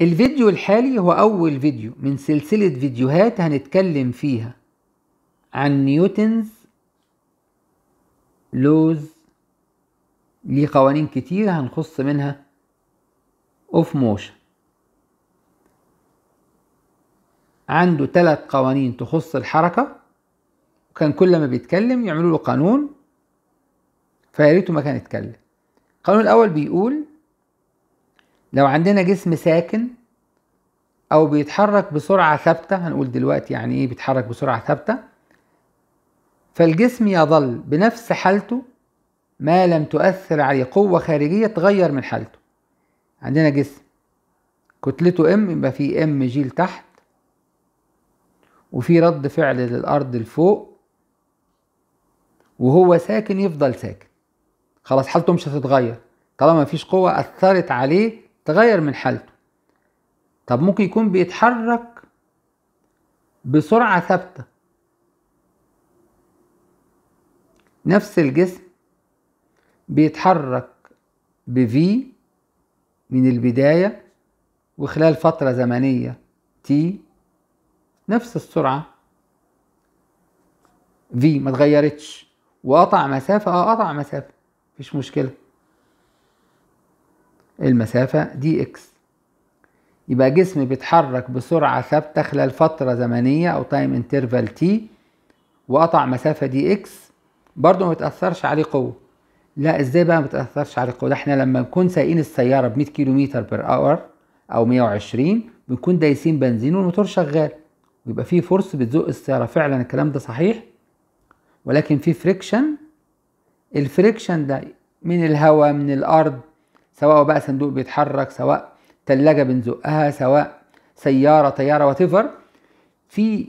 الفيديو الحالي هو أول فيديو من سلسلة فيديوهات هنتكلم فيها عن نيوتنز لوز ليه قوانين كتير هنخص منها اوف موشن عنده ثلاث قوانين تخص الحركة وكان كل ما بيتكلم يعملوا له قانون فياريته ما كان يتكلم القانون الأول بيقول لو عندنا جسم ساكن او بيتحرك بسرعه ثابته هنقول دلوقتي يعني ايه بيتحرك بسرعه ثابته فالجسم يظل بنفس حالته ما لم تؤثر عليه قوه خارجيه تغير من حالته عندنا جسم كتلته ام يبقى في ام جي لتحت وفي رد فعل للارض لفوق وهو ساكن يفضل ساكن خلاص حالته مش هتتغير طالما مفيش قوه اثرت عليه تغير من حالته طب ممكن يكون بيتحرك بسرعة ثابتة نفس الجسم بيتحرك بفي من البداية وخلال فترة زمنية تي نفس السرعة في ما تغيرتش وقطع مسافة اه قطع مسافة مفيش مشكلة المسافة دي اكس يبقى جسم بيتحرك بسرعة ثابتة خلال فترة زمنية أو تايم انترفال تي وقطع مسافة دي اكس برضه ما بتأثرش عليه قوة لا ازاي بقى ما بتأثرش عليه قوة ده احنا لما نكون سايقين السيارة ب 100 كيلو متر بير اور أو 120 بنكون دايسين بنزين والموتور شغال ويبقى فيه فورس بتزق السيارة فعلا الكلام ده صحيح ولكن في فريكشن الفريكشن ده من الهواء من الأرض سواء بقى صندوق بيتحرك سواء تلاجة بنزقها سواء سيارة طيارة وتفر في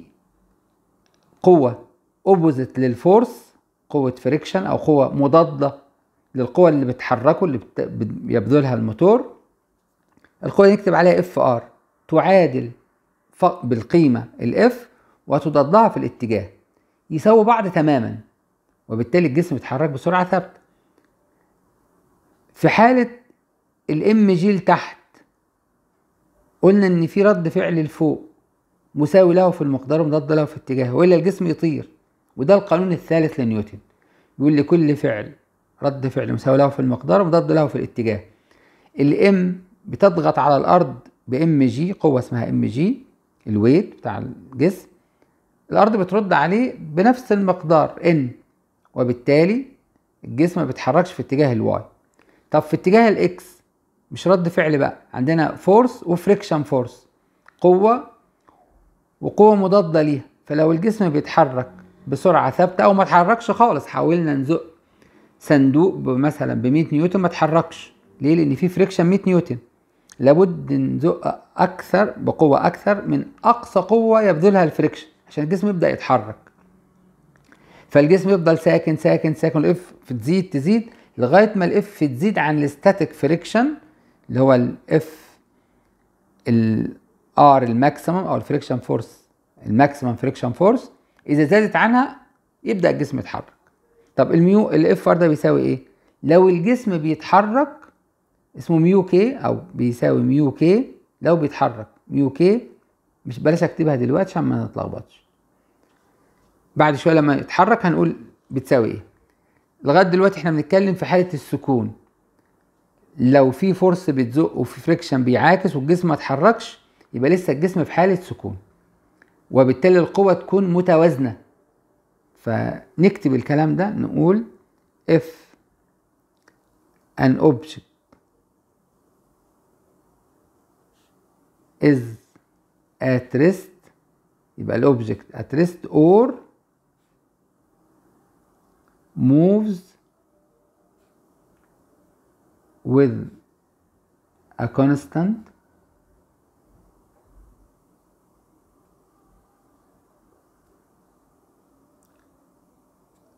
قوة اوبوزيت للفورس قوة فريكشن او قوة مضادة للقوة اللي بتحركه اللي بيبذلها الموتور القوة دي نكتب عليها اف ار تعادل بالقيمة الاف وتضادها في الاتجاه يساووا بعض تماما وبالتالي الجسم بيتحرك بسرعة ثابتة في حالة الام جي لتحت قلنا ان في رد فعل لفوق مساوي له في المقدار ومضاد له في اتجاهه والا الجسم يطير وده القانون الثالث لنيوتن بيقول لكل فعل رد فعل مساوي له في المقدار ومضاد له في الاتجاه الام بتضغط على الارض بام جي قوه اسمها ام جي الويت بتاع الجسم الارض بترد عليه بنفس المقدار ان وبالتالي الجسم ما بيتحركش في اتجاه الواي طب في اتجاه الاكس مش رد فعل بقى عندنا فورس وفريكشن فورس قوة وقوة مضادة ليها فلو الجسم بيتحرك بسرعة ثابتة أو ما اتحركش خالص حاولنا نزق صندوق مثلا ب 100 نيوتن ما اتحركش ليه لأن في فريكشن 100 نيوتن لابد نزق أكثر بقوة أكثر من أقصى قوة يبذلها الفريكشن عشان الجسم يبدأ يتحرك فالجسم يفضل ساكن ساكن ساكن الاف تزيد تزيد لغايه ما الاف تزيد عن الاستاتيك فريكشن اللي هو الاف الار الماكسيمم او الفريكشن فورس الماكسيمم فريكشن فورس اذا زادت عنها يبدا الجسم يتحرك طب الميو الاف ار ده بيساوي ايه لو الجسم بيتحرك اسمه ميو كي او بيساوي ميو كي لو بيتحرك ميو كي مش بلاش اكتبها دلوقتي عشان ما نتلخبطش بعد شويه لما يتحرك هنقول بتساوي ايه لغايه دلوقتي احنا بنتكلم في حاله السكون لو في فورس بتزق وفي فريكشن بيعاكس والجسم ما اتحركش يبقى لسه الجسم في حاله سكون وبالتالي القوه تكون متوازنه فنكتب الكلام ده نقول if an object is at rest يبقى الاوبجكت at rest or moves with a constant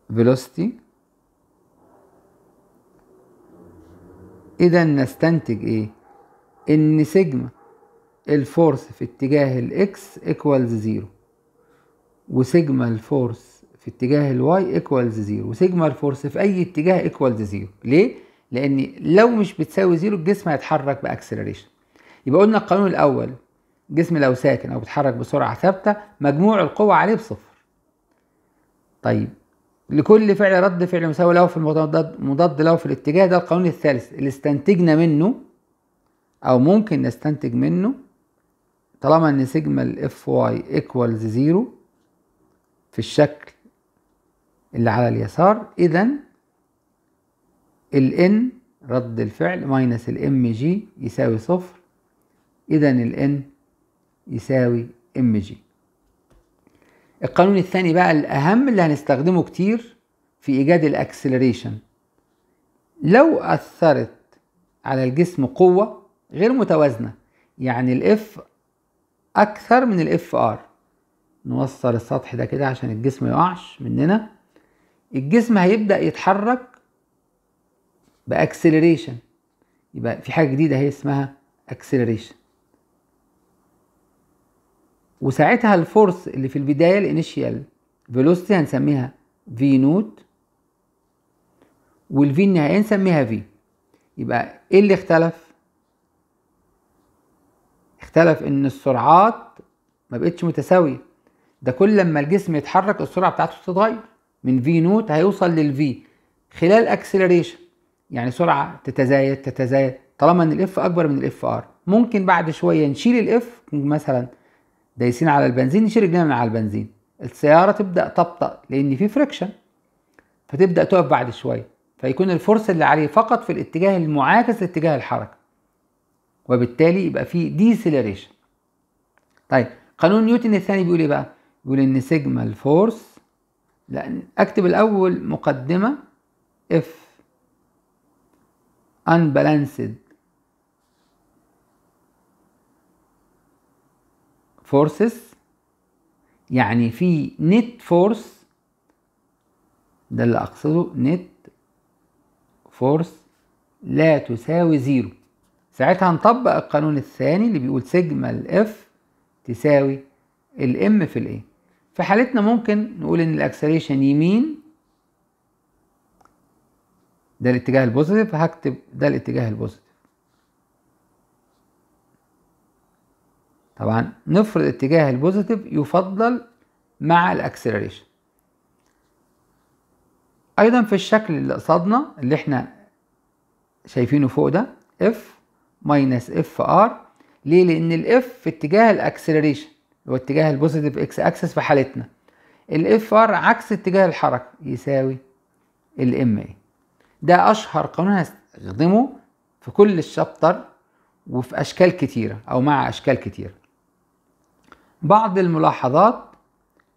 velocity إذا نستنتج إيه؟ إن سيجما الفورس في اتجاه الإكس إيكوالز زيرو وسيجما الفورس في اتجاه الواي إيكوالز زيرو وسيجما الفورس في أي اتجاه إيكوالز زيرو ليه؟ لان لو مش بتساوي زيرو الجسم هيتحرك باكسلريشن يبقى قلنا القانون الاول الجسم لو ساكن او بيتحرك بسرعه ثابته مجموع القوه عليه بصفر طيب لكل فعل رد فعل مساوي له في المضاد مضاد له في الاتجاه ده القانون الثالث اللي استنتجنا منه او ممكن نستنتج منه طالما ان سيجما الاف واي ايكوالز زيرو في الشكل اللي على اليسار اذا الان رد الفعل ماينس الام جي يساوي صفر اذا الان يساوي ام جي القانون الثاني بقى الاهم اللي هنستخدمه كتير في ايجاد الاكسلريشن لو اثرت على الجسم قوه غير متوازنه يعني الاف اكثر من الاف ار نوصل السطح ده كده عشان الجسم يقعش مننا الجسم هيبدا يتحرك باكسلريشن يبقى في حاجه جديده هي اسمها اكسلريشن وساعتها الفورس اللي في البدايه الانيشيال فيلوسيتي هنسميها في نوت والفي النهائيه نسميها في يبقى ايه اللي اختلف اختلف ان السرعات ما بقتش متساويه ده كل لما الجسم يتحرك السرعه بتاعته تتغير من في نوت هيوصل للفي خلال اكسلريشن يعني سرعه تتزايد تتزايد طالما ان الاف اكبر من الاف ار ممكن بعد شويه نشيل الاف مثلا دايسين على البنزين نشيل رجلينا من على البنزين السياره تبدا تبطا لان في فريكشن فتبدا تقف بعد شويه فيكون الفرصه اللي عليه فقط في الاتجاه المعاكس لاتجاه الحركه وبالتالي يبقى في ديسيلريشن طيب قانون نيوتن الثاني بيقول ايه بقى بيقول ان سيجما الفورس لا اكتب الاول مقدمه اف unbalanced forces يعني في net force ده اللي اقصده net force لا تساوي زيرو ساعتها نطبق القانون الثاني اللي بيقول سيجما الاف تساوي الام في الايه في حالتنا ممكن نقول ان الاكسليشن يمين ده الاتجاه البوزيتيف هكتب ده الاتجاه البوزيتيف طبعا نفرض اتجاه البوزيتيف يفضل مع الاكسلريشن ايضا في الشكل اللي قصادنا اللي احنا شايفينه فوق ده اف ماينس اف ار ليه لان الاف في اتجاه الاكسلريشن اللي هو اتجاه البوزيتيف اكس اكسس في حالتنا الاف ار عكس اتجاه الحركه يساوي الام اي ده اشهر قانون هستخدمه في كل الشابتر وفي اشكال كتيره او مع اشكال كتيره بعض الملاحظات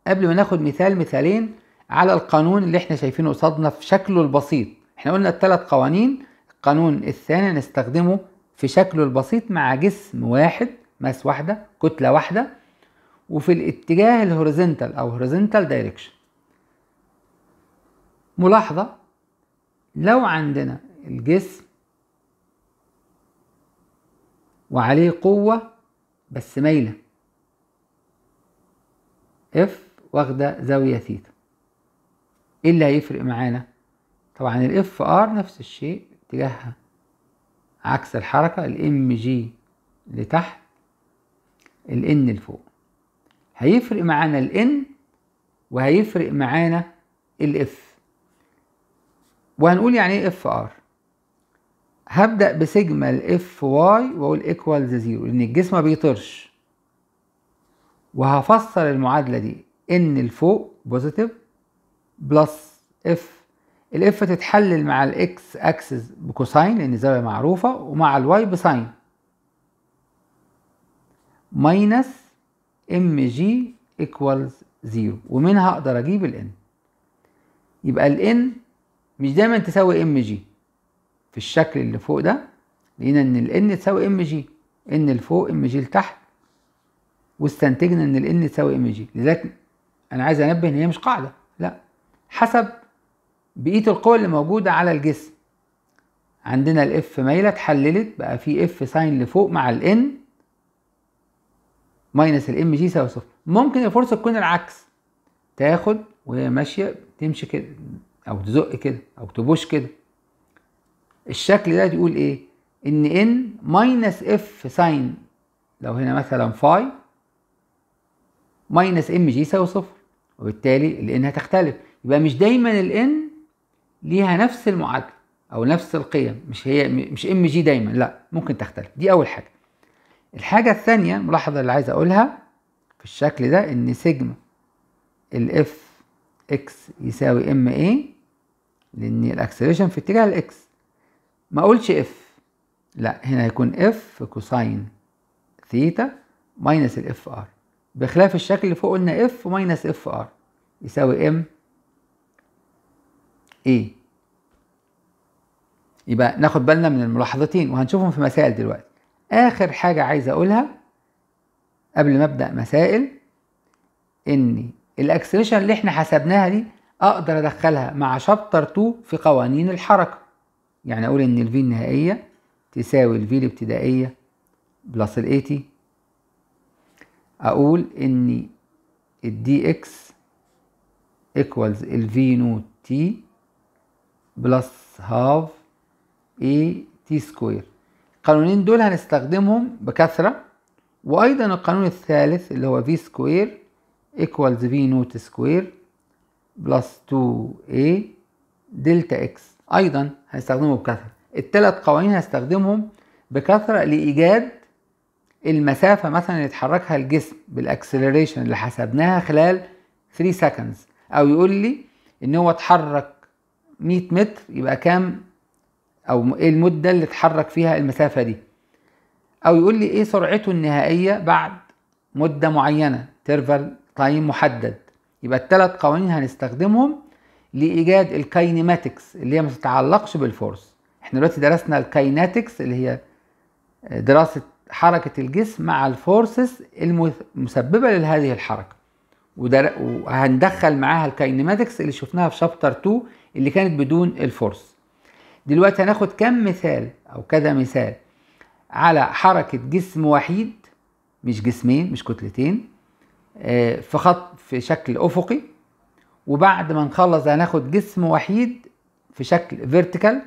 قبل ما ناخد مثال مثالين على القانون اللي احنا شايفينه قصادنا في شكله البسيط احنا قلنا الثلاث قوانين القانون الثاني نستخدمه في شكله البسيط مع جسم واحد ماس واحدة كتلة واحدة وفي الاتجاه الهوريزنتال او هوريزنتال دايركشن ملاحظة لو عندنا الجسم وعليه قوة بس مايلة اف واخدة زاوية ثيتا ايه اللي هيفرق معانا؟ طبعا الاف ار نفس الشيء اتجاهها عكس الحركة الام جي لتحت الان لفوق هيفرق معانا الان وهيفرق معانا الاف وهنقول يعني ايه اف ار هبدأ بسيجما الاف واي واقول ايكوالز زيرو لأن الجسم ما بيطيرش وهفسر المعادلة دي ان الفوق بوزيتيف بلس اف الاف تتحلل مع الاكس اكسس بكوساين لأن الزاويه معروفة ومع الواي بساين ماينس ام جي ايكوالز زيرو ومنها اقدر اجيب الان يبقى الان مش دايما تساوي ام جي في الشكل اللي فوق ده لقينا ان ان تساوي ام جي ان لفوق ام جي لتحت واستنتجنا ان ان تساوي ام جي لذلك انا عايز انبه ان هي مش قاعده لا حسب بقيه القوى اللي موجوده على الجسم عندنا الاف مايله اتحللت بقى في اف ساين لفوق مع الان ماينس الام جي يساوي صفر ممكن الفرصه تكون العكس تاخد وهي ماشيه تمشي كده او تزق كده او تبوش كده الشكل ده بيقول ايه ان ان ماينس اف ساين لو هنا مثلا فاي ماينس ام جي يساوي صفر وبالتالي الان هتختلف يبقى مش دايما الان ليها نفس المعادله او نفس القيم مش هي مش ام جي دايما لا ممكن تختلف دي اول حاجه الحاجه الثانيه الملاحظه اللي عايز اقولها في الشكل ده ان سيجما الاف اكس يساوي ام ايه لان الاكسلريشن في اتجاه الاكس ما اقولش اف لا هنا هيكون اف كوساين ثيتا ماينس الاف ار بخلاف الشكل اللي فوق قلنا اف ماينس اف ار يساوي ام اي يبقى ناخد بالنا من الملاحظتين وهنشوفهم في مسائل دلوقتي اخر حاجه عايز اقولها قبل ما ابدا مسائل ان الاكسلريشن اللي احنا حسبناها دي اقدر ادخلها مع شابتر 2 في قوانين الحركه يعني اقول ان الفي النهائيه تساوي الفي الابتدائيه بلس الاي تي اقول ان الدي اكس ايكوالز الفي نوت تي بلس هاف اي تي سكوير القانونين دول هنستخدمهم بكثرة وأيضا القانون الثالث اللي هو في سكوير ايكوالز في نوت سكوير بلس 2a إيه دلتا X ايضا هستخدمه بكثره الثلاث قوانين هستخدمهم بكثره لايجاد المسافه مثلا اللي اتحركها الجسم بالاكسلريشن اللي حسبناها خلال 3 سكندز او يقول لي ان هو اتحرك 100 متر يبقى كام او ايه المده اللي اتحرك فيها المسافه دي او يقول لي ايه سرعته النهائيه بعد مده معينه تيرفال تايم محدد يبقى الثلاث قوانين هنستخدمهم لايجاد الكاينيماتكس اللي هي ما تتعلقش بالفورس احنا دلوقتي درسنا الكايناتكس اللي هي دراسه حركه الجسم مع الفورسز المسببه لهذه الحركه وهندخل معاها الكاينيماتكس اللي شفناها في شابتر 2 اللي كانت بدون الفورس دلوقتي هناخد كم مثال او كذا مثال على حركه جسم وحيد مش جسمين مش كتلتين آه، في خط في شكل افقي وبعد ما نخلص هناخد جسم وحيد في شكل فيرتيكال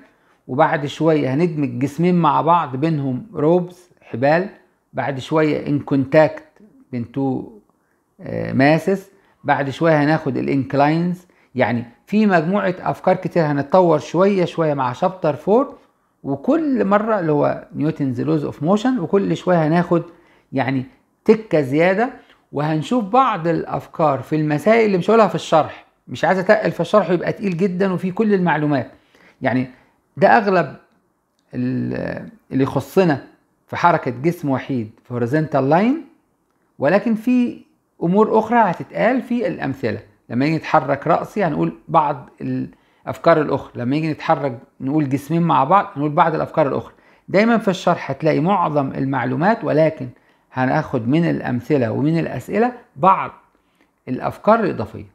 وبعد شويه هندمج جسمين مع بعض بينهم روبز حبال بعد شويه ان كونتاكت بين تو ماسس آه، بعد شويه هناخد الانكلاينز يعني في مجموعه افكار كتير هنتطور شويه شويه مع شابتر 4 وكل مره اللي هو نيوتنز لوز اوف موشن وكل شويه هناخد يعني تكه زياده وهنشوف بعض الافكار في المسائل اللي مش هقولها في الشرح مش عايز اتقل في الشرح ويبقى تقيل جدا وفي كل المعلومات يعني ده اغلب اللي يخصنا في حركه جسم وحيد في هوريزونتال لاين ولكن في امور اخرى هتتقال في الامثله لما يجي نتحرك راسي هنقول بعض الافكار الاخرى لما يجي نتحرك نقول جسمين مع بعض نقول بعض الافكار الاخرى دايما في الشرح هتلاقي معظم المعلومات ولكن هناخد من الأمثلة ومن الأسئلة بعض الأفكار الإضافية